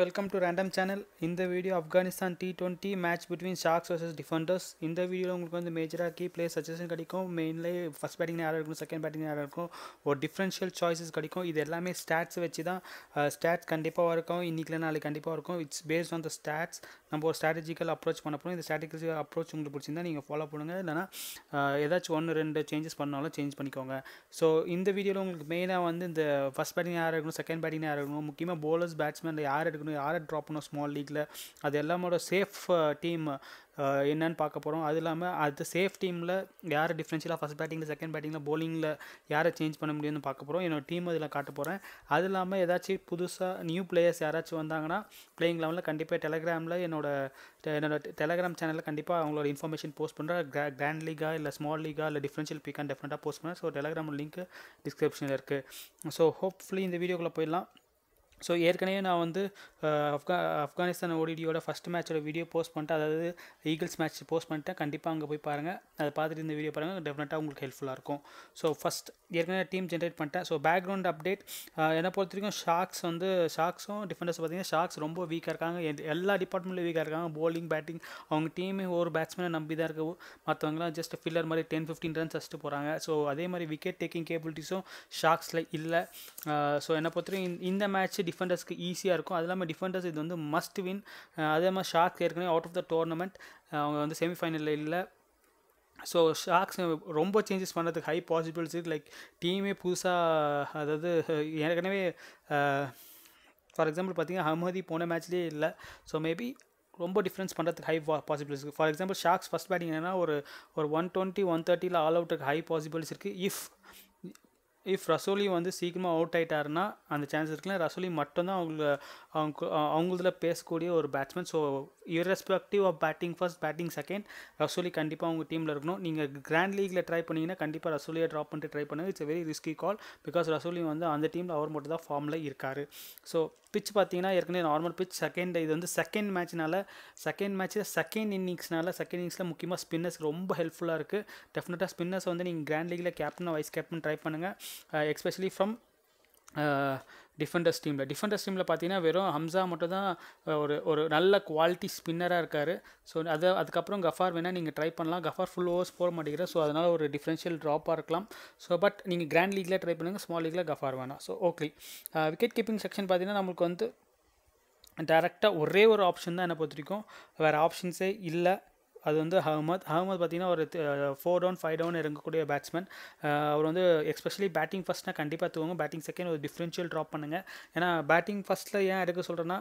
welcome to random channel இந்த video Afghanistan T twenty match between Sharks versus Defenders இந்த வீடியோவில் உங்களுக்கு வந்து மேஜராக கீ பிளேஸ் சஜஷன் கிடைக்கும் மெயின்லி ஃபஸ்ட் பேட்டிங் யாராக இருக்கும் செகண்ட் பேட்டிங் யாராக இருக்கும் ஒரு டிஃப்ரென்ஷியல் சாய்ஸஸ் கிடைக்கும் இது எல்லாமே ஸ்டாட்ஸ் வச்சு தான் ஸ்டாட்ஸ் கண்டிப்பாக இருக்கும் இன்றைக்கில் நாளைக்கு கண்டிப்பாக இருக்கும் it's based on the stats நம்ம ஒரு ஸ்ட்ராட்டஜிக்கல் அப்ரோச் பண்ண போகிறோம் இந்த ஸ்ட்ராட்டஜிக்கல் அப்ரோச் உங்களுக்கு பிடிச்சிருந்தா நீங்கள் ஃபாலோ பண்ணுங்கள் இல்லைனா ஏதாச்சும் ஒன்று ரெண்டு சேஞ்சஸ் பண்ணாலும் சேஞ்ச் பண்ணிக்கோங்க ஸோ இந்த வீடியோவில் உங்களுக்கு மெயினாக வந்து இந்த ஃபஸ்ட் பேட்டிங் யார் இருக்கணும் செகண்ட் பேட்டிங் யார் இருக்கணும் முக்கியமாக போலர்ஸ் பேட்ஸ்மேனில் யார் எடுக்கணும் யாரை ட்ராப் பண்ணணும் ஸ்மால் லீக்கில் அது எல்லாமோட சேஃப் டீம் என்னன்னு பார்க்க போகிறோம் அது இல்லாமல் அது சேஃப் டீமில் யார் டிஃப்ரென்ஷியலாக ஃபஸ்ட் பேட்டிங்கில் செகண்ட் பேட்டிங்கில் போலிங்கில் யாரை சேஞ்ச் பண்ண முடியும்னு பார்க்க போகிறோம் என்னோடய டீம் அதில் காட்ட போகிறேன் அது இல்லாமல் ஏதாச்சும் புதுசாக நியூ பிளேயர்ஸ் யாராச்சும் வந்தாங்கன்னா பிளேயிங் லெவலில் கண்டிப்பாக டெலகிராமில் என்னோட என்னோட டெலகிராம் சேனலில் கண்டிப்பாக அவங்களோட இன்ஃபர்மேஷன் போஸ்ட் பண்ணுற கிராண்ட் லீகா இல்லை ஸ்மால் லீகா இல்லை டிஃப்ரென்ஷியல் பிக்கான் டெஃபினட்டாக போஸ்ட் பண்ணுறேன் ஸோ டெலகிராம் லிங்க் டிஸ்கிரிப்ஷனில் இருக்குது ஸோ ஹோப்ஃபுல்லி இந்த வீடியோக்குள்ளே போயிடலாம் ஸோ ஏற்கனவே நான் வந்து ஆப்கா ஆப்கானிஸ்தான் ஓடிடியோட ஃபஸ்ட் மேட்சோட வீடியோ போஸ்ட் பண்ணிட்டேன் அதாவது ஈகிள்ஸ் மேட்ச் போஸ்ட் பண்ணிட்டேன் கண்டிப்பாக அங்கே போய் பாருங்கள் அதை பார்த்துட்டு இந்த வீடியோ பாருங்கள் டெஃபினட்டாக உங்களுக்கு ஹெல்ப்ஃபுல்லாக இருக்கும் ஸோ ஃபஸ்ட் ஏற்கனவே டீம் ஜென்ரேட் பண்ணிட்டேன் ஸோ பேக்ரவுண்ட் அப்டேட் என்னை பொறுத்த வரைக்கும் ஷாக்ஸ் வந்து ஷாக்ஸும் டிஃபெண்டர்ஸ் பார்த்திங்கன்னா ஷாக்ஸ் ரொம்ப வீக்காக இருக்காங்க எல்லா டிபார்ட்மெண்ட்லையும் வீக்காக இருக்காங்க போலிங் பேட்டிங் அவங்க டீமே ஒரு பேட்ஸ்மேனை நம்பி தான் இருக்கவோ மற்றவங்களாம் ஜஸ்ட் ஃபில்லர் மாதிரி டென் ஃபிஃப்டீன் ரன்ஸ் அடிச்சுட்டு போகிறாங்க ஸோ அதே மாதிரி விக்கெட் டேக்கிங் கேபிலிட்டிஸும் ஷாக்ஸில் இல்லை ஸோ என்னை வரைக்கும் இந்த மேட்ச்சு டிஃபெண்டர்ஸ்க்கு ஈஸியாக இருக்கும் அது இல்லாமல் டிஃபெண்டர்ஸ் இது வந்து மஸ்ட் வின் அதே மாதிரி ஷார்க் ஏற்கனவே அவுட் ஆஃப் த டோர்னமெண்ட் அவங்க வந்து செமிஃபைனலில் இல்லை ஸோ ஷார்க்ஸ் ரொம்ப சேஞ்சஸ் பண்ணுறதுக்கு ஹை பாசிபிள்ஸ் இருக்குது லைக் டீமே புதுசாக அதாவது ஏற்கனவே ஃபார் எக்ஸாம்பிள் பார்த்தீங்கன்னா அமதி போன மேட்ச்லேயே இல்லை ஸோ மேபி ரொம்ப டிஃப்ரென்ஸ் பண்ணுறதுக்கு ஹை பாசிபிள்ஸ் இருக்குது for example Sharks first batting என்னென்னா ஒரு ஒரு ஒன் டுவெண்ட்டி ஒன் தேர்ட்டியில் ஆல் அவுட்டுக்கு ஹை பாசிபிள்ஸ் இருக்குது இஃப் இஃப் ரசோலி வந்து சீக்கிரமாக அவுட் ஆகிட்டாருன்னா அந்த சான்ஸ் இருக்குல்ல ரசோலி மட்டும்தான் அவங்க அவங்க அவங்களதில் பேசக்கூடிய ஒரு batsman so irrespective of batting first batting second Rasooli கண்டிப்பாக உங்கள் டீமில் இருக்கணும் நீங்கள் கிராண்ட் லீகில் ட்ரை பண்ணிங்கன்னா கண்டிப்பாக ரசோலியை ட்ராப் பண்ணிட்டு ட்ரை பண்ணுங்கள் it's very risky call because Rasooli வந்து அந்த டீமில் அவர் மட்டும் தான் ஃபார்மில் இருக்கார் ஸோ பிச் பார்த்தீங்கன்னா ஏற்கனவே நார்மல் பிச் செகண்ட் இது வந்து செகண்ட் மேட்ச்னால செகண்ட் மேட்ச்சில் செகண்ட் இன்னிங்ஸ்னால செகண்ட் இன்னிங்ஸில் முக்கியமாக ஸ்பின்னர்ஸ் ரொம்ப ஹெல்ப்ஃபுல்லாக இருக்குது டெஃபினட்டாக ஸ்பின்னர்ஸ் வந்து நீங்கள் கிராண்ட் லீகில் கேப்டன் வைஸ் கேப்டன் ட்ரை பண்ணுங்கள் எக்ஸ்பெஷலி ஃப்ரம் டிஃபெண்டர்ஸ் டீமில் டிஃபெண்டர்ஸ் டீமில் பார்த்தீங்கன்னா வெறும் ஹம்சா மட்டும் தான் ஒரு ஒரு நல்ல குவாலிட்டி ஸ்பின்னராக இருக்கார் ஸோ அதை அதுக்கப்புறம் கஃபார் வேணால் நீங்கள் ட்ரை பண்ணலாம் கஃபார் ஃபுல் ஓவர்ஸ் போட மாட்டேங்கிற ஸோ அதனால் ஒரு டிஃப்ரென்ஷியல் ட்ராப்பாக இருக்கலாம் ஸோ பட் நீங்கள் கிராண்ட் லீக்கில் ட்ரை பண்ணுங்கள் ஸ்மால் லீக்கில் கஃபார் வேணாம் so okay wicket keeping section பார்த்தீங்கன்னா நம்மளுக்கு வந்து டேரெக்டாக ஒரே ஒரு ஆப்ஷன் தான் என்னை பொறுத்த வரைக்கும் வேறு ஆப்ஷன்ஸே இல்லை அது வந்து அஹமத் அஹமத் பார்த்தீங்கன்னா ஒரு ஃபோர் டவுன் ஃபைவ் டவுன் இறங்கக்கூடிய பேட்ஸ்மேன் அவர் வந்து எஸ்பெஷலி பேட்டிங் ஃபஸ்ட்னா கண்டிப்பாக தூவங்க பேட்டிங் செகண்ட் ஒரு டிஃப்ரென்ஷியல் ட்ராப் பண்ணுங்கள் ஏன்னா பேட்டிங் ஃபஸ்ட்டில் ஏன் எடுக்க சொல்கிறேன்னா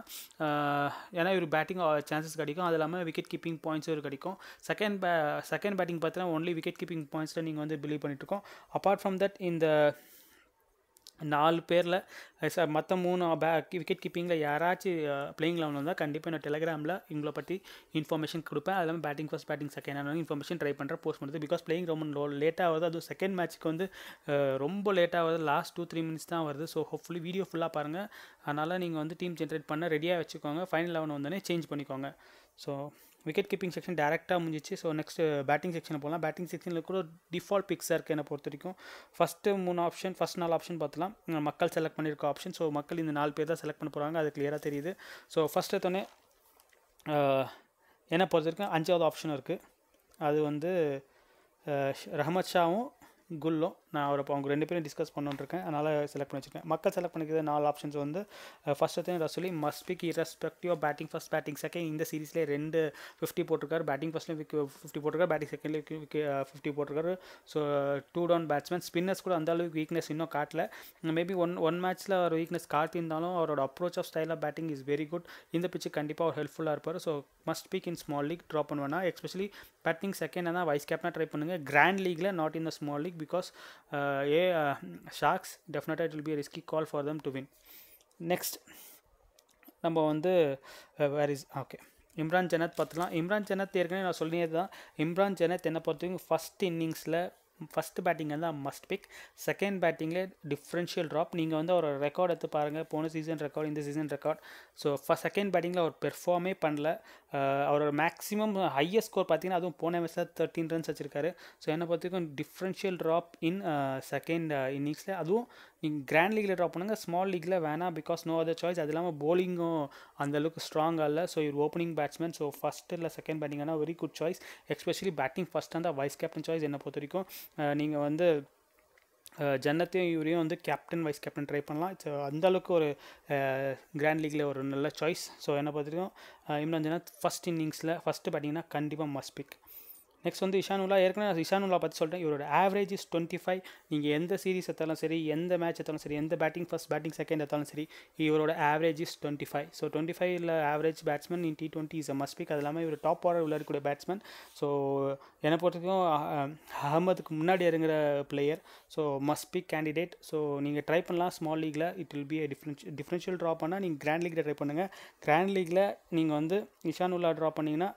ஏன்னா இவர் பேட்டிங் சான்சஸ் கிடைக்கும் அது இல்லாமல் விக்கெட் கீப்பிங் பாயிண்ட்ஸும் இவர் கிடைக்கும் செகண்ட் பே செகண்ட் பேட்டிங் பார்த்தீங்கன்னா ஒன்லி விக்கெட் கீப்பிங் பாயிண்ட்ஸில் நீங்கள் வந்து பிலீவ் பண்ணிட்டுருக்கோம் அப்பார்ட் ஃப்ரம் தட் இந்த நாலு பேரில் சார் மற்ற மூணு பே விக்கெட் கீப்பிங்கில் யாராச்சும் பிளேயிங்கில் லெவன் வந்தால் கண்டிப்பாக நான் டெலிகிராமில் இவங்களை பற்றி இன்ஃபர்மேஷன் கொடுப்பேன் அதெல்லாம் பேட்டிங் ஃபஸ்ட் பேட்டிங் செகண்ட் ஆனால் இன்ஃபர்மேஷன் ட்ரை பண்ணுறேன் போஸ்ட் பண்ணுறது பிகாஸ் பிளேயிங் ரொம்ப லோ லேட்டாக வருது அதுவும் செகண்ட் மேட்ச்சுக்கு வந்து ரொம்ப லேட்டாக வருது லாஸ்ட் டூ த்ரீ மினிட்ஸ் தான் வருது ஸோ ஹோப்ஃபுல்லி வீடியோ ஃபுல்லாக பாருங்கள் அதனால் நீங்கள் வந்து டீம் ஜென்ரேட் பண்ண ரெடியாக வச்சுக்கோங்க ஃபைனல் லெவன் வந்தோடனே சேஞ்ச் பண்ணிக்கோங்க ஸோ விக்கெட் கீப்பிங் செக்ஷன் டேரெக்டாக முடிஞ்சிச்சு ஸோ நெக்ஸ்ட் பேட்டிங் செக்ஷன் போகலாம் பேட்டிங் செக்ஷனில் கூட டிஃபால்ட் பிக்ஸாக இருக்குது என்னை பொறுத்த வரைக்கும் ஃபஸ்ட்டு மூணு ஆப்ஷன் ஃபஸ்ட் நாலு ஆப்ஷன் பார்த்தலாம் மக்கள் செலக்ட் பண்ணியிருக்க ஆப்ஷன் ஸோ மக்கள் இந்த நாலு பேர் தான் செலக்ட் பண்ண போகிறாங்க அது கிளியராக தெரியுது ஸோ ஃபஸ்ட் எடுத்தோடனே uh, என்னை பொறுத்த வரைக்கும் அஞ்சாவது ஆப்ஷன் இருக்குது அது வந்து uh, ரஹமத் ஷாவும் குல்லும் நான் இப்போ அவங்க ரெண்டு பேரும் டிஸ்கஸ் இருக்கேன் அதனால் செலக்ட் பண்ணி வச்சுருக்கேன் மக்கள் செலக்ட் பண்ணிக்கிற நாலு ஆப்ஷன்ஸ் வந்து ஃபஸ்ட்டு எத்தனை Rasooli must pick irrespective batting first batting second இந்த சீரீஸ்லேயே ரெண்டு ஃபிஃப்டி போட்டிருக்காரு பேட்டிங் ஃபஸ்ட்லேயும் விக்கு ஃபிஃப்டி போட்டிருக்காரு பேட்டிங் செகண்ட்லேயும் விக் ஃபிஃப்டி போட்டிருக்காரு so two down batsman spinners கூட அந்த அளவுக்கு வீக்னஸ் இன்னும் காட்டல மேபி ஒன் ஒன் மேட்ச்சில் அவர் வீக்னஸ் காட்டியிருந்தாலும் அவரோட approach of style of batting is very good இந்த பிச்சு கண்டிப்பாக அவர் ஹெல்ப்ஃபுல்லாக இருப்பார் so must pick in small league drop பண்ணுவேன்னா எஸ்பெஷலி பேட்டிங் செகண்ட் தான் வைஸ் கேப்டனாக ட்ரை பண்ணுங்கள் கிராண்ட் லீகில் not in the small league because a uh, Sharks uh, definitely it will be a risky call for them to next நம்ம வந்து where is okay Imran Janat பார்த்துலாம் இம்ரான் ஜெனத் ஏற்கனவே நான் சொல்லியது தான் இம்ரான் ஜெனத் என்னை பொறுத்தவரைக்கும் வரைக்கும் ஃபஸ்ட் இன்னிங்ஸில் ஃபஸ்ட்டு பேட்டிங் தான் மஸ்ட் பிக் செகண்ட் பேட்டிங்கில் டிஃப்ரென்ஷியல் ட்ராப் நீங்கள் வந்து ஒரு ரெக்கார்ட் எடுத்து பாருங்கள் போன சீசன் ரெக்கார்ட் இந்த season record so first second பேட்டிங்கில் அவர் பெர்ஃபார்மே பண்ணல அவரோட மேக்ஸிமம் ஹையஸ்ட் ஸ்கோர் பார்த்தீங்கன்னா அதுவும் போன மேட்ச்சில் தேர்ட்டின் ரன்ஸ் வச்சிருக்காரு ஸோ என்னை பார்த்துக்கும் டிஃப்ரென்ஷியல் ட்ராப் இன் செகண்ட் இன்னிங்ஸில் அதுவும் நீங்கள் கிராண்ட் லீகில் ட்ராப் பண்ணுங்கள் ஸ்மால் லீகில் வேணாம் பிகாஸ் நோ அதர் சாய்ஸ் அது இல்லாமல் போலிங்கும் அந்தளவுக்கு ஸ்ட்ராங்காக இல்லை ஸோ இவர் ஓப்பனிங் பேட்ஸ்மேன் ஸோ ஃபஸ்ட் இல்லை செகண்ட் பேட்டிங்னா very good choice especially batting first அந்த வைஸ் கேப்டன் சாய்ஸ் என்னை பொறுத்த வரைக்கும் நீங்கள் வந்து ஜன்னத்தையும் இவரையும் வந்து கேப்டன் வைஸ் கேப்டன் ட்ரை பண்ணலாம் இட்ஸ் அந்தளவுக்கு ஒரு கிராண்ட் லீக்கில் ஒரு நல்ல சாய்ஸ் ஸோ என்ன பார்த்துருக்கோம் இம்ரான் ஜன்னா ஃபஸ்ட் இன்னிங்ஸில் ஃபஸ்ட்டு பார்த்தீங்கன்னா கண்டிப்பாக மஸ்ட் பிக் நெக்ஸ்ட் வந்து இஷானுல்லா ஏற்கனவே இஷானுல்லா பற்றி சொல்கிறேன் இவரோட ஆவரேஜ் இஸ் டுவெண்ட்டி ஃபைவ் நீங்கள் எந்த சீரிஸ் எடுத்தாலும் சரி எந்த மேட்ச் எடுத்தாலும் சரி எந்த பேட்டிங் ஃபஸ்ட் பேட்டிங் செகண்ட் எடுத்தாலும் சரி இவரோட average is twenty five so twenty ஃபைவ்ல average batsman in T twenty is a must pick அது இல்லாமல் இவர் டாப் ஆர்டர் விளையாடக்கூடிய பேட்ஸ்மேன் ஸோ என்னை பொறுத்தவரைக்கும் அகமதுக்கு முன்னாடி இறங்குற player so must pick candidate so நீங்கள் ட்ரை பண்ணலாம் ஸ்மால் லீகில் இட் வில் பி டிஃப்ரென்ஷ் டிஃப்ரென்ஷியல் ட்ரா பண்ணால் நீங்கள் கிராண்ட் லீக்கில் ட்ரை பண்ணுங்கள் கிராண்ட் லீகில் நீங்கள் வந்து இஷானுல்லா ட்ரா பண்ணிங்கன்னா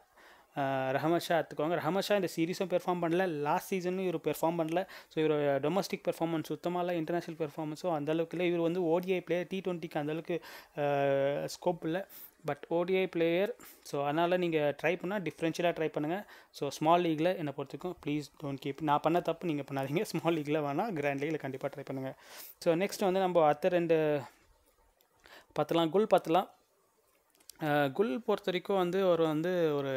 ரஹமஷா எடுத்துக்கோங்க ரஹமஷா இந்த சீரீஸும் பெர்ஃபார்ம் பண்ணல லாஸ்ட் சீசனும் இவர் பெர்ஃபார்ம் பண்ணல ஸோ இவர் டொமஸ்டிக் பெர்ஃபார்மன்ஸ் சுத்தமாக இல்லை இன்டர்நேஷ்னல் பெர்ஃபார்மன்ஸோ அந்தளவுக்கு இல்லை இவர் வந்து ஓடிஐ பிளேயர் டி டுவெண்ட்டிக்கு அந்தளவுக்கு ஸ்கோப் இல்லை பட் ஓடிஐ பிளேயர் ஸோ அதனால் நீங்கள் ட்ரை பண்ணால் டிஃப்ரென்ஷியலாக ட்ரை பண்ணுங்கள் ஸோ ஸ்மால் லீகில் என்னை பொறுத்துக்கும் ப்ளீஸ் டோன்ட் கீப் நான் பண்ண தப்பு நீங்கள் பண்ணாதீங்க ஸ்மால் லீகில் வேணால் கிராண்ட் லீகில் கண்டிப்பாக ட்ரை பண்ணுங்கள் ஸோ நெக்ஸ்ட் வந்து நம்ம அடுத்த ரெண்டு பத்தலாம் குல் பத்தலாம் குல் பொறுத்த வரைக்கும் வந்து ஒரு வந்து ஒரு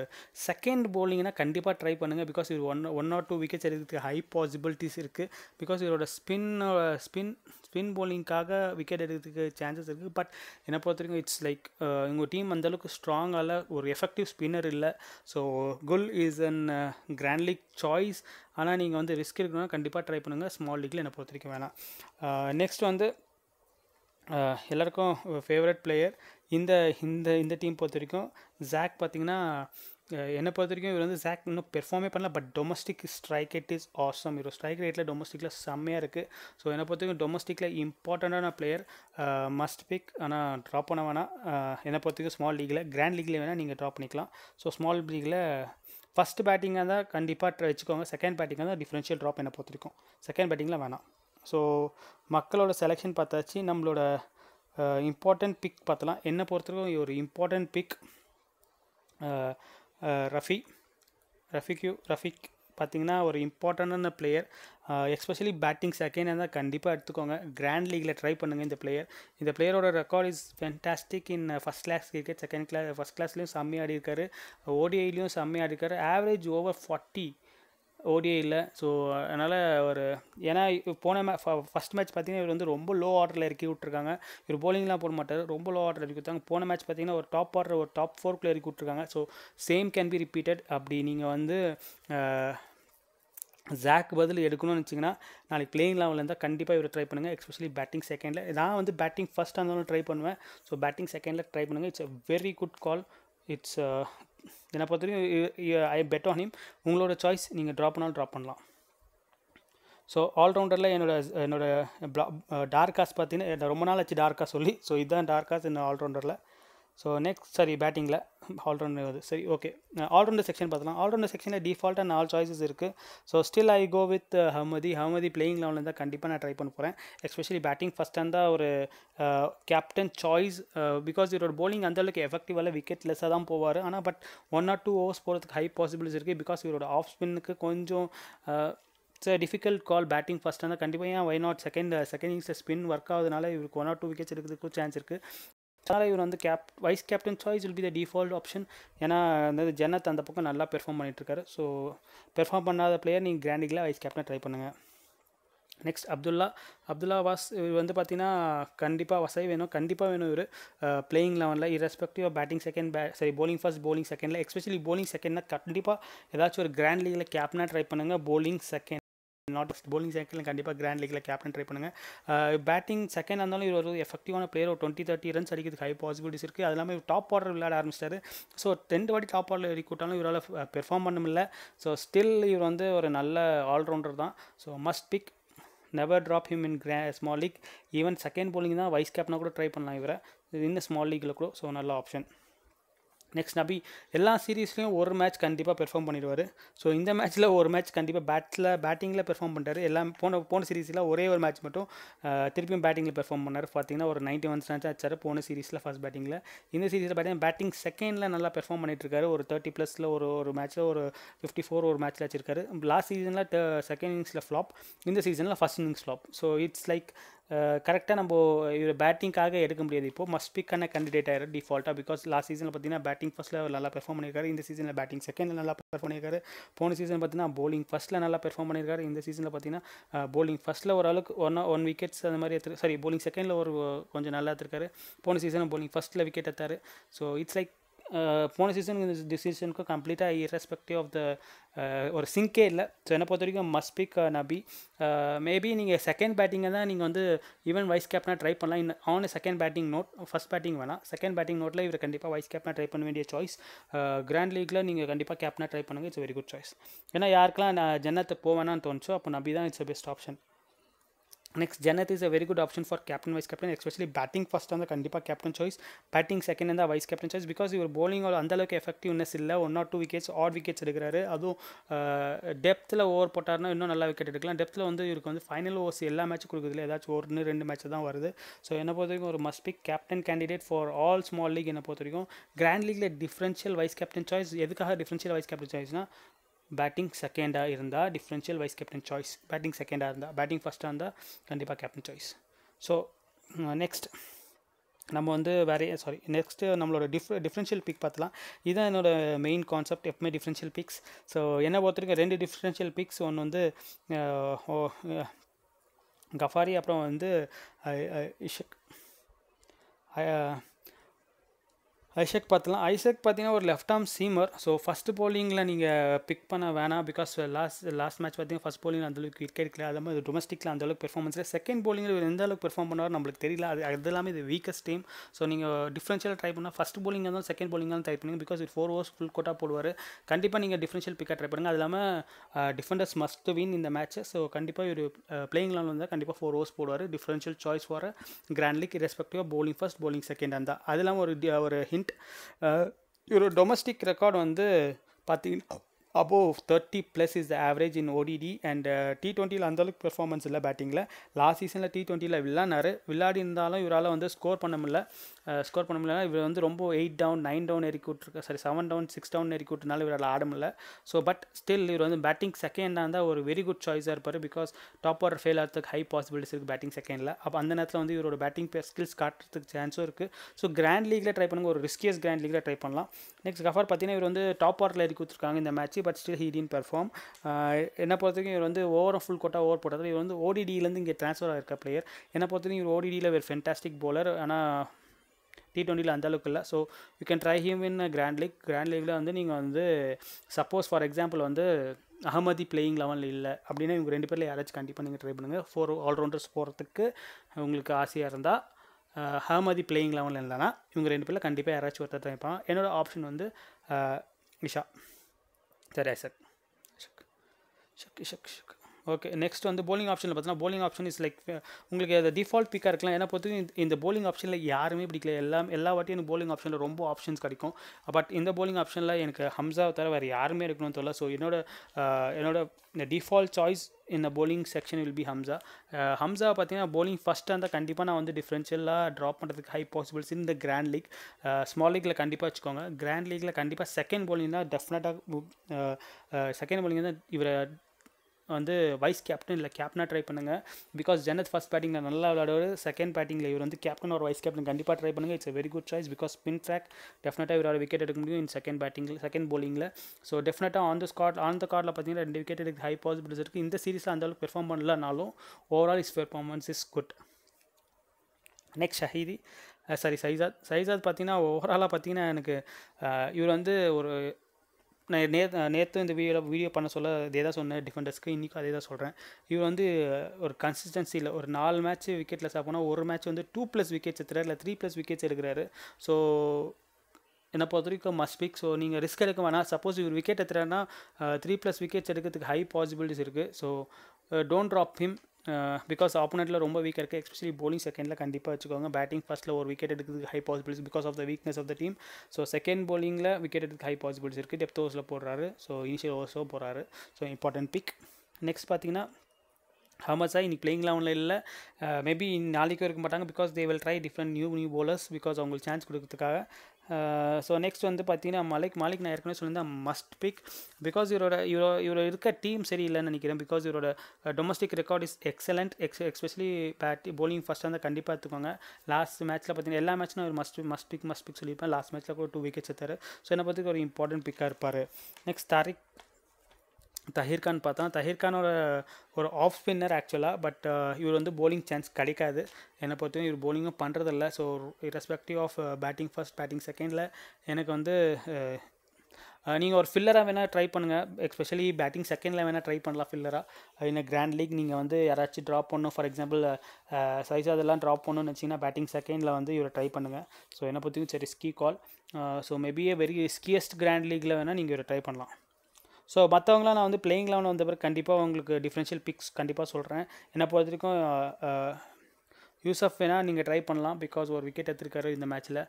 செகண்ட் போலிங்னா கண்டிப்பாக ட்ரை பண்ணுங்கள் பிகாஸ் இது one one or two wickets எடுக்கிறதுக்கு ஹை பாசிபிலிட்டிஸ் இருக்குது பிகாஸ் இவரோட ஸ்பின் ஸ்பின் ஸ்பின் போலிங்க்காக விக்கெட் எடுக்கிறதுக்கு சான்சஸ் இருக்குது பட் என்னை பொறுத்த வரைக்கும் இட்ஸ் லைக் உங்கள் டீம் அந்தளவுக்கு ஸ்ட்ராங்கால ஒரு எஃபெக்டிவ் ஸ்பின்னர் இல்லை so Gul is an grand league choice ஆனால் நீங்கள் வந்து ரிஸ்க் இருக்கணும்னா கண்டிப்பாக ட்ரை பண்ணுங்கள் ஸ்மால் லீக்கில் என்னை பொறுத்த வரைக்கும் வேணாம் நெக்ஸ்ட் வந்து எல்லாருக்கும் ஃபேவரட் பிளேயர் இந்த இந்த இந்த டீம் பொறுத்த வரைக்கும் ஜாக் பார்த்தீங்கன்னா என்னை பொறுத்த வரைக்கும் இவர் வந்து ஜாக் இன்னும் பெர்ஃபார்மே பண்ணல but domestic strike rate is awesome இவர் ஸ்ட்ரைக் ரேட்டில் டொமஸ்டிக்கில் செம்மையாக இருக்குது ஸோ என்னை பொறுத்த வரைக்கும் டொமஸ்டிக்கில் இம்பார்ட்டண்ட்டான பிளேயர் மஸ்ட் பிக் ஆனால் ட்ராப் பண்ண வேணாம் என்னை பொறுத்த வரைக்கும் ஸ்மால் லீகில் கிராண்ட் லீக்ல வேணால் நீங்கள் ட்ராப் பண்ணிக்கலாம் ஸோ ஸ்மால் லீகில் ஃபஸ்ட் பேட்டிங்காக தான் கண்டிப்பாக வச்சுக்கோங்க செகண்ட் பேட்டிங்காக தான் டிஃப்ரென்ஷியல் ட்ராப் என்னை பொறுத்திருக்கும் செகண்ட் பேட்டிங்கில் வேணாம் ஸோ மக்களோட செலெக்ஷன் பார்த்தாச்சு நம்மளோட இம்பார்ட்டண்ட் பிக் பார்த்தலாம் என்னை பொறுத்தவரைக்கும் ஒரு இம்பார்ட்டண்ட் பிக் ரஃபி ரஃபிக்யூ ரஃபிக் பார்த்திங்கன்னா ஒரு இம்பார்ட்டண்டான பிளேயர் எஸ்பெஷலி பேட்டிங் செகண்ட் இருந்தால் கண்டிப்பாக எடுத்துக்கோங்க கிராண்ட் லீகில் ட்ரை பண்ணுங்கள் இந்த பிளேயர் இந்த பிளேயரோட record is fantastic in first class cricket second class first கிளாஸ்லேயும் செம்மையாடி ஆடி இருக்காரு ஓடிஐலையும் செம்மையாடி ஆடி இருக்காரு ஆவரேஜ் ஓவர் ஃபார்ட்டி ஓடியே இல்லை ஸோ அதனால் ஒரு ஏன்னா போன மே ஃபஸ்ட் மேட்ச் பார்த்தீங்கன்னா இவர் வந்து ரொம்ப லோ ஆர்டரில் இறக்கி விட்ருக்காங்க இவர் போலிங்லாம் போட மாட்டார் ரொம்ப லோ ஆர்டர் இறக்கி விட்டாங்க போன மேட்ச் பார்த்தீங்கன்னா ஒரு டாப் ஆர்டர் ஒரு டாப் ஃபோர்க்குள்ளே இறக்கி விட்ருக்காங்க so same can be repeated அப்படி நீங்கள் வந்து ஜாக் பதில் எடுக்கணும்னு வச்சிங்கன்னா நாளைக்கு பிளேயிங் லெவலில் இருந்தால் கண்டிப்பாக இவர் ட்ரை பண்ணுங்கள் எஸ்பெஷலி பேட்டிங் செகண்டில் நான் வந்து பேட்டிங் ஃபஸ்ட்டாக இருந்தாலும் ட்ரை பண்ணுவேன் ஸோ பேட்டிங் செகண்டில் ட்ரை பண்ணுங்கள் it's a very good call it's என்னை பொறுத்தவரைக்கும் ஐ பெட் ஆன் ஹிம் உங்களோட சாய்ஸ் நீங்கள் ட்ராப் பண்ணாலும் ட்ராப் பண்ணலாம் ஸோ ஆல்ரவுண்டரில் என்னோட ப்ளா டார்க் காஸ் பார்த்தீங்கன்னா ரொம்ப நாள் ஆச்சு டார்க்காக சொல்லி ஸோ இதுதான் டார்க் காஸ் என்னோட ஆல்ரவுண்டரில் ஸோ நெக்ஸ்ட் சாரி பேட்டிங்கில் ஆல்ரவுண்டர் வருது சரி ஓகே ஆல்ரவுண்டர் செக்ஷன் பார்த்துலாம் ஆல்ரவுண்டர் செக்ஷனில் டிஃபால்ட்டாக நாலு ஆல் சாய்ஸஸ் இருக்குது so still I go with Hamidi Hamidi playing லெவலில் தான் கண்டிப்பாக நான் ட்ரை பண்ண போகிறேன் எஸ்பெஷலி பேட்டிங் ஃபஸ்ட் அண்ட் தான் ஒரு கேப்டன் சாய்ஸ் பிகாஸ் இவரோட போலிங் அந்தளவுக்கு எஃபெக்டிவாக விக்கெட் லெஸ்ஸாக தான் போவார் ஆனால் but one or two overs போகிறதுக்கு ஹை பாசிபிலிட்டிஸ் இருக்குது பிகாஸ் இவரோட ஆஃப் ஸ்பின்னுக்கு கொஞ்சம் it's difficult call batting first ஆனால் கண்டிப்பாக ஏன் வை நாட் செகண்ட் செகண்ட் இன்னிங்ஸில் ஸ்பின் ஒர்க் ஆகுதுனால இவருக்கு ஒன் ஆர் டூ விக்கெட்ஸ் எடுக்கிறதுக்கு சான்ஸ் இருக்குது அதனால் இவர் வந்து கேப் vice captain choice will be the default option ஏன்னா வந்து ஜெனத் அந்த பக்கம் நல்லா பெர்ஃபார்ம் இருக்காரு ஸோ பெர்ஃபார்ம் பண்ணாத பிளேயர் நீங்கள் கிராண்டிகில் வைஸ் கேப்டனை ட்ரை பண்ணுங்கள் நெக்ஸ்ட் அப்துல்லா அப்துல்லா வாஸ் இவர் வந்து பார்த்தீங்கன்னா கண்டிப்பாக வசதி வேணும் கண்டிப்பாக வேணும் இவர் பிளேயிங் லெவனில் இரஸ்பெக்டிவ் பேட்டிங் செகண்ட் பே சரி போலிங் ஃபர்ஸ்ட் போலிங் செகண்டில் எஸ்பெஷலி போலிங் செகண்ட்னா கண்டிப்பாக ஏதாச்சும் ஒரு கிராண்ட் லீகில் கேப்னா ட்ரை பண்ணுங்கள் bowling second not just bowling cycle கண்டிப்பாக கிராண்ட் லீக்கில் கேப்டன் ட்ரை பண்ணுங்கள் பேட்டிங் செகண்ட் இருந்தாலும் இவர் ஒரு எஃபெக்டிவான பிளேயர் ஒரு டுவெண்ட்டி தேர்ட்டி ரன்ஸ் அடிக்கிறதுக்கு ஹை பாசிபிலிட்டிஸ் இருக்குது அது இல்லாமல் டாப் ஆர்டர் விளையாட ஆரம்பிச்சார் ஸோ ரெண்டு வாட்டி டாப் ஆர்டர் கூட்டாலும் இவரால் பெர்ஃபார்ம் பண்ண முடியல ஸோ ஸ்டில் இவர் வந்து ஒரு நல்ல ஆல்ரவுண்டர் தான் so must pick never drop him in கிரா small league even second bowling தான் வைஸ் கேப்னா கூட ட்ரை பண்ணலாம் இவரை இந்த ஸ்மால் லீக்கில் கூட ஸோ நல்ல ஆப்ஷன் நெக்ஸ்ட் நபி எல்லா சீரீஸ்லேயும் ஒரு மேட்ச் கண்டிப்பாக பெர்ஃபார்ம் பண்ணிடுவார் ஸோ இந்த மேட்ச்சில் ஒரு மேட்ச் கண்டிப்பாக பேட்டில் பேட்டிங்கில் பெர்ஃபார்ம் பண்ணுறாரு எல்லாம் போன போன சீரீஸில் ஒரே ஒரு மேட்ச் மட்டும் திருப்பியும் பேட்டிங்கில் பெர்ஃபார்ம் பண்ணார் பார்த்தீங்கன்னா ஒரு நைன்ட்டி ஒன்ஸ் ரன்ஸ் ஆச்சார் போன சீரீஸில் ஃபஸ்ட் பேட்டிங்கில் இந்த சீரீஸில் பார்த்தீங்கன்னா பேட்டிங் செகண்டில் நல்லா பெர்ஃபார்ம் பண்ணிட்டுருக்காரு ஒரு தேர்ட்டி ப்ளஸில் ஒரு ஒரு மேட்ச்சில் ஒரு ஃபிஃப்டி ஃபோர் ஒரு மேட்ச்சில் வச்சிருக்காரு லாஸ்ட் சீசனில் செகண்ட் இன்னிங்ஸில் ஃப்ளாப் இந்த சீசனில் first innings flop so it's like கரெக்டாக நம்ம இவர் பேட்டிங்காக எடுக்க முடியாது இப்போ மஸ்ட் ஆன கேண்டிடேட் ஆயிரம் டிஃபால்ட்டாக பிகாஸ் லாஸ்ட் சீசனில் பார்த்தீங்கன்னா பேட்டிங் ஃபஸ்ட்டில் அவர் நல்லா பெர்ஃபார்ம் பண்ணியிருக்காரு இந்த சீசனில் பேட்டிங் செகண்டில் நல்லா பெர்ஃபார்ம் பண்ணியிருக்காரு போன சீசன் பார்த்தீங்கன்னா போலிங் ஃபஸ்ட்டில் நல்லா பெர்ஃபார்ம் பண்ணியிருக்காரு இந்த சீசனில் பார்த்தீங்கன்னா போலிங் ஃபஸ்ட்டில் ஓரளவுக்கு ஒன் ஒன் விக்கெட்ஸ் அந்த மாதிரி எடுத்து சாரி போலிங் செகண்டில் ஒரு கொஞ்சம் நல்லா எடுத்திருக்காரு போன சீசன் போலிங் ஃபஸ்ட்டில் விக்கெட் எடுத்தார் ஸோ இட்ஸ் லைக் போன சீசனுக்கு இந்த இந்த சீசனுக்கும் கம்ப்ளீட்டாக இரெஸ்பெக்டிவ் ஆஃப் த ஒரு சிங்கே இல்லை ஸோ என்னை பொறுத்த வரைக்கும் மஸ்பிக் நபி மேபி நீங்கள் செகண்ட் பேட்டிங்கை தான் நீங்கள் வந்து ஈவன் வைஸ் கேப்டனாக ட்ரை பண்ணலாம் in on second batting not first batting வேணாம் செகண்ட் பேட்டிங் நோட்டில் இவர் கண்டிப்பாக வைஸ் கேப்டனாக ட்ரை பண்ண வேண்டிய சாய்ஸ் கிராண்ட் லீக்கில் நீங்கள் கண்டிப்பாக கேப்டனாக ட்ரை பண்ணுங்கள் இட்ஸ் வெரி குட் சாய்ஸ் ஏன்னா யாருக்கெல்லாம் நான் ஜன்னத்தை போவேணான்னு தோணுச்சோ அப்போ நபி தான் it's best option next Janat is a very good option for captain vice captain especially batting first வந்து கண்டிப்பாக கேப்டன் சாய்ஸ் பேட்டிங் செகண்ட் இருந்தால் வைஸ் கேப்டன் சாய்ஸ் பிகாஸ் இவர் போலிங் அந்த அளவுக்கு எஃபெக்டிவ்னஸ் இல்லை ஒன் ஆர் டூ விக்கெட்ஸ் ஆட் விக்கெட்ஸ் எடுக்கிறாரு அதுவும் டெப்த்தில் ஓவர் போட்டார்னா இன்னும் நல்லா விக்கெட் எடுக்கலாம் டெப்த்தில் வந்து இவருக்கு வந்து ஃபைனல் ஓவர்ஸ் எல்லா மேட்ச் கொடுக்குறதுல ஏதாச்சும் ஒன்று ரெண்டு மேட்ச் தான் வருது ஸோ என்னை பொறுத்த வரைக்கும் ஒரு must pick captain candidate for all small league என்னை பொறுத்த வரைக்கும் கிராண்ட் லீக்கில் டிஃப்ரென்ஷியல் வைஸ் கேப்டன் சாய்ஸ் எதுக்காக டிஃப்ரென்ஷியல் வைஸ் கேப்டன் சாய்ஸ்னால் பேட்டிங் செகண்டாக இருந்தால் differential vice captain choice batting செகண்டாக இருந்தால் பேட்டிங் ஃபஸ்ட்டாக இருந்தால் கண்டிப்பாக கேப்டன் சாய்ஸ் ஸோ நெக்ஸ்ட் நம்ம வந்து வேறு சாரி நெக்ஸ்ட்டு நம்மளோட டிஃப் டிஃப்ரென்ஷியல் பிக் பார்த்துலாம் இதுதான் என்னோடய மெயின் கான்செப்ட் எப்பவுமே டிஃப்ரென்ஷியல் பிக்ஸ் ஸோ என்ன பொறுத்த ரெண்டு டிஃப்ரென்ஷியல் பிக்ஸ் ஒன்று வந்து ஓ கஃபாரி அப்புறம் வந்து இஷக் ஐசக் பார்த்துலாம் ஐசக் பார்த்தீங்கன்னா ஒரு left arm seamer so first போலிங்கில் நீங்கள் பிக் பண்ண வேணாம் பிகாஸ் லாஸ்ட் லாஸ்ட் மேட்ச் பார்த்தீங்கன்னா ஃபஸ்ட் போலிங் அந்தளவுக்கு விக்கெட் எடுக்கல அது மாதிரி டொமஸ்டிக்கில் அந்தளவுக்கு இல்லை செகண்ட் போலிங்கில் இவர் எந்த அளவுக்கு பெர்ஃபார்ம் பண்ணுவார் நம்மளுக்கு தெரியல அது அது எல்லாமே இது வீக்கஸ்ட் டீம் ஸோ நீங்கள் டிஃப்ரென்ஷியல் ட்ரை பண்ணால் ஃபஸ்ட் போலிங்காக இருந்தாலும் செகண்ட் போலிங்காக ட்ரை பண்ணுங்க பிகாஸ் ஃபோர் ஓவர்ஸ் ஃபுல் கோட்டாக போடுவார் கண்டிப்பாக நீங்கள் டிஃப்ரென்ஷியல் பிக்காக ட்ரை பண்ணுங்கள் அது இல்லாமல் டிஃபெண்டர்ஸ் மஸ்ட் வின் இந்த மேட்ச் ஸோ கண்டிப்பாக இவர் பிளேயிங் லான் வந்தால் கண்டிப்பாக ஃபோர் ஓவர்ஸ் போடுவார் டிஃப்ரென்ஷியல் சாய்ஸ் வர கிராண்ட் லீக் ரெஸ்பெக்டிவாக போலிங் ஃபஸ்ட் போலிங் செகண்ட் அந்த அது இல்லாமல் ஒரு ஒரு ஹிண்ட் பாயிண்ட் இவர் டொமஸ்டிக் ரெக்கார்டு வந்து பார்த்தீங்கன்னா above thirty plus is the average in ODI and T டுவெண்ட்டியில் அந்தளவுக்கு பெர்ஃபார்மன்ஸ் இல்லை பேட்டிங்கில் லாஸ்ட் சீசனில் டி டுவெண்ட்டியில் விளாட்னாரு விளாடி இருந்தாலும் இவரால் வந்து ஸ்கோர் பண்ண முடியல ஸ்கோர் பண்ண முடியலனா இவர் வந்து ரொம்ப எயிட் டவுன் நைன் டவுன் ஏறி கூட்டிருக்க sorry seven down six down ஏறி கூட்டினால இவரால் ஆட முடியல ஸோ பட் ஸ்டில் இவர் வந்து பேட்டிங் செகண்டாக இருந்தால் ஒரு வெரி குட் சாய்ஸாக இருப்பார் பிகாஸ் டாப் ஆர்டர் ஃபெயில் ஆகிறதுக்கு ஹை பாசிபிலிட்டிஸ் இருக்குது பேட்டிங் செகண்டில் அப்போ அந்த நேரத்தில் வந்து இவரோட பேட்டிங் ஸ்கில்ஸ் காட்டுறதுக்கு சான்ஸும் இருக்குது ஸோ கிராண்ட் லீகில் ட்ரை பண்ணுங்க ஒரு ரிஸ்கியஸ் கிராண்ட் லீகில் ட்ரை பண்ணலாம் நெக்ஸ்ட் கஃபர் பார்த்தீங்கன்னா இவர் வந்து டாப் ஆர்டரில் ஏறி கொடுத்துருக்காங்க இந்த match but still he didn't perform என்னை பொறுத்தவரைக்கும் இவர் வந்து ஓவர் ஃபுல் கோட்டாக ஓவர் போட்டது இவர் வந்து ஓடிடியிலேருந்து இங்கே ட்ரான்ஸ்ஃபர் ஆகிருக்க பிளேயர் என்னை பொறுத்தவரைக்கும் இவர் ஓடிடியில் ஒரு ஃபென்டாஸ்டிக் போலர் ஆனால் டி ட்வெண்ட்டியில் அந்தளவுக்கு இல்லை so you can try him in grand league grand லீக்கில் வந்து நீங்கள் வந்து சப்போஸ் ஃபார் எக்ஸாம்பிள் வந்து அகமதி பிளேயிங் லெவலில் இல்லை அப்படின்னா இவங்க ரெண்டு பேரில் யாராச்சும் கண்டிப்பாக நீங்கள் ட்ரை பண்ணுங்கள் ஃபோர் ஆல்ரவுண்டர்ஸ் போகிறதுக்கு உங்களுக்கு ஆசையாக இருந்தால் அகமதி பிளேயிங் லெவலில் இல்லைனா இவங்க ரெண்டு பேரில் கண்டிப்பாக யாராச்சும் ஒருத்தர் ட்ரை பண்ணலாம் என்னோடய ஆப்ஷன் வந்து இஷா சரி ஐசக் ஷக் ஷக் ஷக் ஷக் ஓகே நெக்ஸ்ட் வந்து போலிங் ஆப்ஷனில் பார்த்தீங்கன்னா போலிங் ஆப்ஷன் இஸ் லைக் உங்களுக்கு அதை டிஃபால்ட் பிக்காக இருக்கலாம் ஏன்னா பொறுத்து இந்த போலிங் ஆப்ஷனில் யாருமே பிடிக்கல எல்லாம் எல்லா வாட்டியும் எனக்கு போலிங் ஆப்ஷனில் ரொம்ப ஆப்ஷன்ஸ் கிடைக்கும் பட் இந்த போலிங் ஆப்ஷனில் எனக்கு ஹம்சா தர வேறு யாருமே இருக்கணும்னு தெரியல ஸோ என்னோட என்னோட டிஃபால்ட் சாய்ஸ் இந்த bowling section will be Hamza Hamza பார்த்தீங்கன்னா போலிங் ஃபஸ்ட்டாக இருந்தால் கண்டிப்பாக நான் வந்து டிஃப்ரென்ஷியலாக ட்ராப் பண்ணுறதுக்கு ஹை பாசிபிள்ஸ் இந்த கிராண்ட் லீக் ஸ்மால் லீக்கில் கண்டிப்பாக வச்சுக்கோங்க கிராண்ட் லீக்கில் கண்டிப்பாக செகண்ட் போலிங் தான் டெஃபினட்டாக செகண்ட் போலிங் தான் இவரை வந்து வைஸ் கேப்டன் இல்லை கேப்டனாக ட்ரை பண்ணுங்கள் பிகாஸ் ஜெனத் ஃபஸ்ட் பேட்டிங்கில் நல்லா விளையாடுவார் செகண்ட் பேட்டிங்கில் இவர் வந்து கேப்டன் ஒரு வைஸ் கேப்டன் கண்டிப்பாக ட்ரை பண்ணுங்கள் it's very good choice because pin track டெஃபினட்டாக இவரோட விக்கெட் எடுக்க முடியும் இன் செகண்ட் பேட்டிங்கில் செகண்ட் போலிங்கில் ஸோ டெஃபினட்டாக on the score on the கார்டில் பார்த்தீங்கன்னா ரெண்டு விக்கெட் எடுக்க ஹை பாசிபிலிட்டிஸ் இருக்குது இந்த சீரிஸில் அந்தளவுக்கு பெர்ஃபார்ம் பண்ணலனாலும் overall is performance is good next Shahidi sorry Shahzad Shahzad பார்த்தீங்கன்னா ஓவராலாக பார்த்தீங்கன்னா எனக்கு uh, இவர் வந்து ஒரு நான் நே நேற்று இந்த வீடியோவில் வீடியோ பண்ண சொல்ல இதே தான் சொன்னேன் டிஃபெண்டர்ஸ்க்கு இன்றைக்கும் அதே தான் சொல்கிறேன் இவர் வந்து ஒரு இல்லை ஒரு நாலு மேட்ச் விக்கெட்டில் சாப்பிட்னா ஒரு மேட்ச் வந்து டூ ப்ளஸ் விக்கெட்ஸ் எடுத்துறாரு இல்லை த்ரீ ப்ளஸ் விக்கெட்ஸ் எடுக்கிறாரு ஸோ என்னை பொறுத்த வரைக்கும் மஸ்ட் பிக் ஸோ நீங்கள் ரிஸ்க் எடுக்க வேணாம் சப்போஸ் இவர் விக்கெட் எடுத்துறாருன்னா த்ரீ ப்ளஸ் விக்கெட்ஸ் எடுக்கிறதுக்கு ஹை பாசிபிலிட்டிஸ் இருக்குது so don't drop him because ஆப்போனட்டில் ரொம்ப வீக் இருக்குது எஸ்பெஷலி போலிங் செகண்டில் கண்டிப்பாக வச்சுக்கோங்க பேட்டிங் ஃபஸ்ட்டில் ஒரு விக்கெட் எடுக்கிறதுக்கு high possibilities because of the weakness of the team so second போலிங்கில் விக்கெட் எடுக்கிறதுக்கு ஹை பாசிபிலிட்டிஸ் இருக்குது டெப்த் ஓவர்ஸில் போடுறாரு ஸோ இனிஷியல் ஓவர்ஸோ போடுறாரு ஸோ இம்பார்ட்டன்ட் பிக் நெக்ஸ்ட் பார்த்தீங்கன்னா ஹமஸா இன்னைக்கு பிளேயிங் லெவனில் இல்லை மேபி நாளைக்கு இருக்க மாட்டாங்க because they will try different new new bowlers because அவங்களுக்கு சான்ஸ் கொடுக்கறதுக்காக ஸோ நெக்ஸ்ட் வந்து பார்த்தீங்கன்னா மலைக் மாலிக் நான் ஏற்கனவே சொல்லியிருந்தேன் மஸ்ட் பிக் பிகாஸ் இவரோட இவரோ இவரோ இருக்க டீம் சரியில்லைன்னு நினைக்கிறேன் பிகாஸ் இவரோட domestic record is excellent ex especially பேட்டி போலிங் ஃபஸ்ட்டாக இருந்தால் கண்டிப்பாக எடுத்துக்கோங்க லாஸ்ட் மேட்ச்சில் பார்த்தீங்கன்னா எல்லா மேட்ச்சும் ஒரு must must pick must pick சொல்லியிருப்பேன் லாஸ்ட் மேட்ச்சில் கூட டூ விக்கெட்ஸ் எடுத்தார் ஸோ என்னை பற்றி ஒரு இம்பார்ட்டன்ட் பிக்காக இருப்பார் நெக்ஸ்ட் தாரிக் தஹீர்கான் பார்த்தா தஹீர்கானோட ஒரு ஆஃப் ஸ்பின்னர் ஆக்சுவலாக பட் இவர் வந்து போலிங் சான்ஸ் கிடைக்காது என்னை பொறுத்தவரை இவர் போலிங்கும் பண்ணுறதில்ல so irrespective of batting first batting செகண்டில் எனக்கு வந்து uh, uh, நீங்கள் ஒரு ஃபில்லராக வேணால் ட்ரை பண்ணுங்கள் எஸ்பெஷலி பேட்டிங் செகண்டில் வேணால் ட்ரை பண்ணலாம் ஃபில்லராக இன்னும் கிராண்ட் லீக் நீங்கள் வந்து யாராச்சும் ட்ராப் பண்ணணும் ஃபார் எக்ஸாம்பிள் சைஸ் அதெல்லாம் ட்ராப் பண்ணணும்னு வச்சிங்கன்னா பேட்டிங் செகண்டில் வந்து இவரை ட்ரை பண்ணுங்கள் ஸோ என்னை பொறுத்தவரைக்கும் சரி ஸ்கீ call so maybe very riskiest grand லீக்கில் வேணால் நீங்கள் இவரை ட்ரை பண்ணலாம் ஸோ மற்றவங்களாம் நான் வந்து பிளேயிங் லெவன் வந்த பிறகு கண்டிப்பாக உங்களுக்கு டிஃப்ரென்ஷியல் பிக்ஸ் கண்டிப்பாக சொல்கிறேன் என்னை பொறுத்த வரைக்கும் யூசஃப் வேணால் நீங்கள் ட்ரை பண்ணலாம் பிகாஸ் ஒரு விக்கெட் எடுத்திருக்காரு இந்த மேட்ச்சில்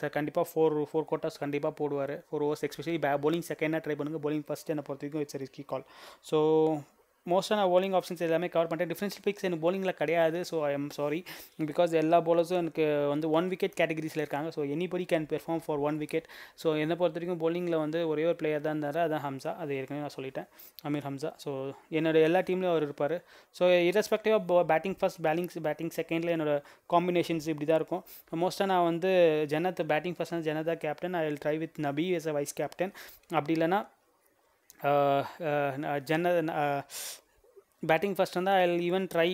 சார் கண்டிப்பாக ஃபோர் ஃபோர் கோட்டாஸ் கண்டிப்பாக போடுவார் ஃபோர் ஓவர்ஸ் எஸ்பெஷலி பே போலிங் செகண்டாக ட்ரை பண்ணுங்கள் போலிங் ஃபஸ்ட்டு என்னை பொறுத்த வரைக்கும் இட்ஸ் ரிஸ்கி கால் ஸோ மோஸ்ட்டாக நான் போலிங் ஆப்ஷன்ஸ் எல்லாமே கவர் பண்ணிட்டேன் டிஃப்ரென்ஷியல் பிக்ஸ் எனக்கு போலிங்கில் கிடையாது so I am sorry because எல்லா போலர்ஸும் எனக்கு வந்து ஒன் விக்கெட் கேட்டகரிஸில் இருக்காங்க so anybody can perform for one wicket so என்னை பொறுத்த வரைக்கும் போலிங்கில் வந்து ஒரே ஒரு பிளேயர் தான் இருந்தார் அதான் ஹம்சா அது ஏற்கனவே நான் சொல்லிட்டேன் அமீர் ஹம்சா ஸோ என்னோடய எல்லா டீம்லேயும் அவர் இருப்பார் so irrespective of batting first பேலிங்ஸ் பேட்டிங் செகண்டில் என்னோட காம்பினேஷன்ஸ் இப்படி தான் இருக்கும் மோஸ்ட்டாக நான் வந்து Janat batting first Janat captain I will try with Nabi as a vice captain அப்படி இல்லைனா Jenna batting first and I'll even try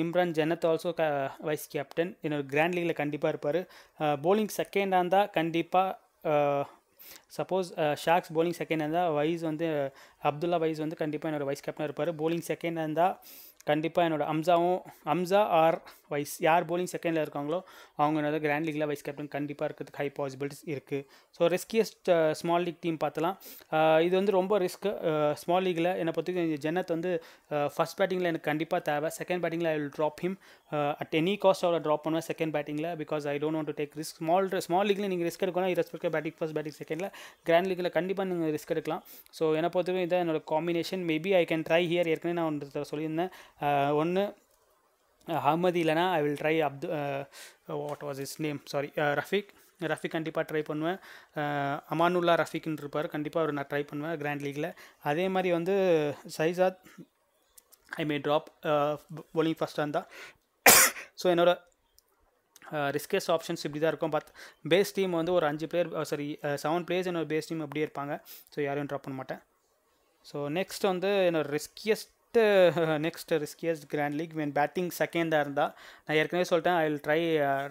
Imran Jannat also க வைஸ் கேப்டன் என்னோட கிராண்ட் லீகில் கண்டிப்பாக இருப்பார் போலிங் செகண்டாக இருந்தால் கண்டிப்பாக சப்போஸ் ஷாக்ஸ் போலிங் செகண்டாக இருந்தால் வைஸ் வந்து அப்துல்லா வைஸ் வந்து கண்டிப்பாக என்னோடய வைஸ் கேப்டனாக இருப்பார் போலிங் செகண்டாக இருந்தால் கண்டிப்பாக என்னோடய அம்சாவும் அம்சா ஆர் வைஸ் யார் போலிங் செகண்டில் இருக்காங்களோ அவங்க வந்து கிராண்ட் லீக்கில் வைஸ் கேப்டன் கண்டிப்பாக இருக்கிறதுக்கு ஹை பாசிபிலிட்டிஸ் இருக்குது so riskiest small league team பார்த்தலாம் இது வந்து ரொம்ப ரிஸ்க்கு ஸ்மால் லீக்கில் என்னை பொறுத்து ஜென்னத் வந்து ஃபஸ்ட் பேட்டிங்கில் எனக்கு கண்டிப்பாக தேவை செகண்ட் பேட்டிங்கில் I will drop him at any cost அவரை ட்ராப் பண்ணுவேன் செகண்ட் பேட்டிங்கில் because I don't want to take risk small small லீக்கில் நீங்கள் ரிஸ்க் எடுக்கணும் ரெஸ்பெக்ட் பேட்டிங் ஃபஸ்ட் பேட்டிங் செகண்டில் கிராண்ட் லீக்கில் கண்டிப்பாக நீங்கள் ரிஸ்க் எடுக்கலாம் ஸோ என்னை பொறுத்தவரைக்கும் இதான் என்னோட combination maybe I can try here ஏற்கனவே நான் ஒன்று சொல்லியிருந்தேன் ஒன்று அஹமது இல்லைனா I will try Abdu what was is name sorry Rafiq Rafiq கண்டிப்பாக ட்ரை பண்ணுவேன் அமானுல்லா ரஃபிக்னு இருப்பார் கண்டிப்பாக அவர் நான் ட்ரை பண்ணுவேன் கிராண்ட் லீக்கில் அதே மாதிரி வந்து சைசாத் ஐ மே ட்ராப் போலிங் ஃபஸ்ட்டாக இருந்தால் ஸோ என்னோடய ரிஸ்கேஸ் ஆப்ஷன்ஸ் இப்படி தான் இருக்கும் பட் பேஸ் டீம் வந்து ஒரு அஞ்சு பிளேயர் சாரி செவன் பிளேயர்ஸ் என்னோட பேஸ் டீம் அப்படியே இருப்பாங்க ஸோ யாரையும் ட்ராப் பண்ண மாட்டேன் ஸோ நெக்ஸ்ட் வந்து என்னோடய riskiest next riskiest grand league mean batting செகண்டாக இருந்தால் நான் ஏற்கனவே சொல்லிட்டேன் I will try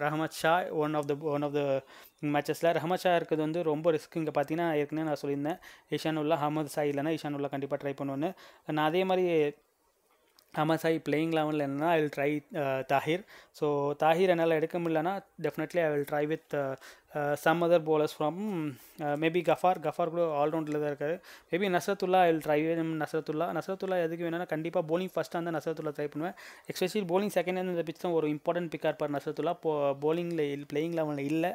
Rahmat Shah one of the one of the மேட்சஸில் ரஹமத் ஷா இருக்கிறது வந்து ரொம்ப ரிஸ்க் இங்கே பார்த்தீங்கன்னா ஏற்கனவே நான் சொல்லியிருந்தேன் இஷானுல்லா அஹமது சாய் இல்லைன்னா இஷானுல்லா கண்டிப்பாக ட்ரை பண்ணுவேன் நான் அதே மாதிரி சார் பிளேயிங் லெவனில் என்னன்னா I will try Tahir so Tahir என்னால் எடுக்க முடியலன்னா definitely I will try with some other bowlers from maybe Ghaffar Ghaffar கூட ஆல்ரவுண்டில் தான் இருக்காரு maybe Nasratullah I will try Nasratullah Nasratullah எதுக்கு வேணும்னா கண்டிப்பாக போலிங் ஃபஸ்ட்டாக இருந்தால் நசரத்துல்லா ட்ரை பண்ணுவேன் எக்ஸ்பெஷலி போலிங் செகண்ட் இந்த பிச் தான் ஒரு இம்பார்ட்டன்ட் பிக்காக இருப்பார் நசரத்துல்லா போ போலிங்கில் பிளேயிங் லெவனில் இல்லை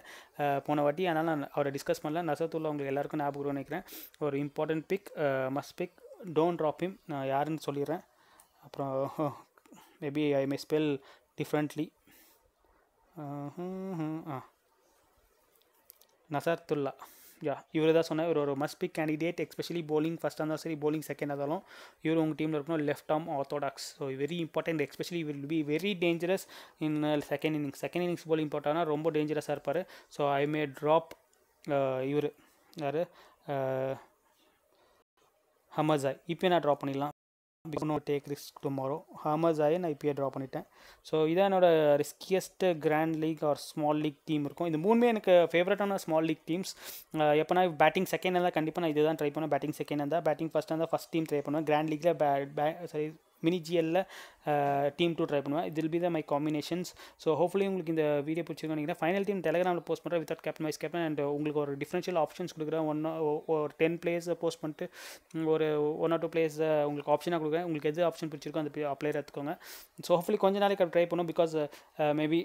போன வாட்டி அதனால் நான் அவரை டிஸ்கஸ் பண்ணல நசரத்துல்லா உங்களுக்கு எல்லாருக்கும் ஞாபகம் நினைக்கிறேன் ஒரு important pick must pick don't drop him நான் யாருன்னு சொல்லிடுறேன் அப்புறம் maybe I may spell differently ah Nasratullah yeah இவர் தான் சொன்னார் இவர் ஒரு must pick candidate especially bowling ஃபஸ்ட்டாக இருந்தாலும் சரி போலிங் செகண்ட் இருந்தாலும் இவர் உங்கள் டீமில் இருக்கணும் left arm orthodox so very important especially will be very dangerous in second innings second innings bowling போட்டாங்கன்னா ரொம்ப டேஞ்சரஸாக இருப்பார் so I may drop uh, இவர் யார் ஹமசாய் இப்போ நான் ட்ராப் பண்ணிடலாம் because no take risk tomorrow ஹாமஸ் நான் ஐபிஐ ட்ரா பண்ணிட்டேன் ஸோ இதான் என்னோடய riskiest grand league or small league team இருக்கும் இது மூணுமே எனக்கு ஃபேவரட்டான ஸ்மால் லீக் டீம்ஸ் எப்போனா பேட்டிங் செகண்ட் இருந்தால் கண்டிப்பாக நான் இதுதான் ட்ரை பண்ணுவேன் பேட்டிங் செகண்ட் இருந்தால் பேட்டிங் ஃபஸ்ட்டாக இருந்தால் ஃபஸ்ட் டீம் ட்ரை பண்ணுவேன் கிராண்ட் லீக்கில் பே சாரி மினி ஜிஎல்ல டீம் டூ ட்ரை பண்ணுவேன் இதில் be the my combinations so hopefully உங்களுக்கு இந்த வீடியோ பிடிச்சிருக்கோம் ஃபைனல் டீம் டெலகிராமில் போஸ்ட் பண்ணுறேன் without captain vice captain and உங்களுக்கு ஒரு டிஃப்ரென்ஷியல் ஆப்ஷன்ஸ் கொடுக்குறேன் ஒன் ஒரு டென் பிளேயர்ஸை போஸ்ட் பண்ணிட்டு ஒரு ஒன் ஆர் டூ பிளேயர்ஸ் உங்களுக்கு ஆப்ஷனாக கொடுக்குறேன் உங்களுக்கு எது ஆப்ஷன் பிடிச்சிருக்கோ அந்த அப்ளையர் எடுத்துக்கோங்க ஸோ ஹோப்ஃபுல்லி கொஞ்ச நாளைக்கு ட்ரை பண்ணும் பிகாஸ் மேபி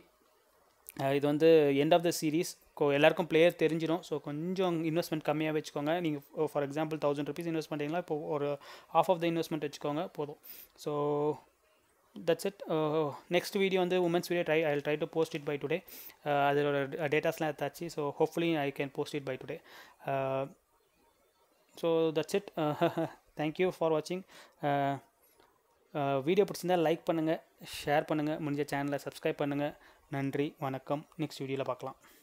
இது வந்து எண்ட் ஆஃப் த சீரீஸ் எல்லாருக்கும் பிளேயர் தெரிஞ்சிடும் ஸோ கொஞ்சம் இன்வெஸ்ட்மெண்ட் கம்மியாக வச்சுக்கோங்க நீங்கள் for example thousand rupees invest பண்ணுறீங்களா இப்போ ஒரு ஆஃப் ஆஃப் த இன்வெஸ்ட்மெண்ட் வச்சுக்கோங்க போதும் so that's it next video வந்து women's video try I try to post it by today அதோட டேட்டாஸ்லாம் எடுத்தாச்சு so hopefully I can post it by today so that's it thank you for வாட்சிங் video பிடிச்சிருந்தால் like பண்ணுங்கள் share பண்ணுங்கள் முடிஞ்ச சேனலை சப்ஸ்கிரைப் பண்ணுங்கள் நன்றி வணக்கம் நெக்ஸ்ட் வீடியோவில் பார்க்கலாம்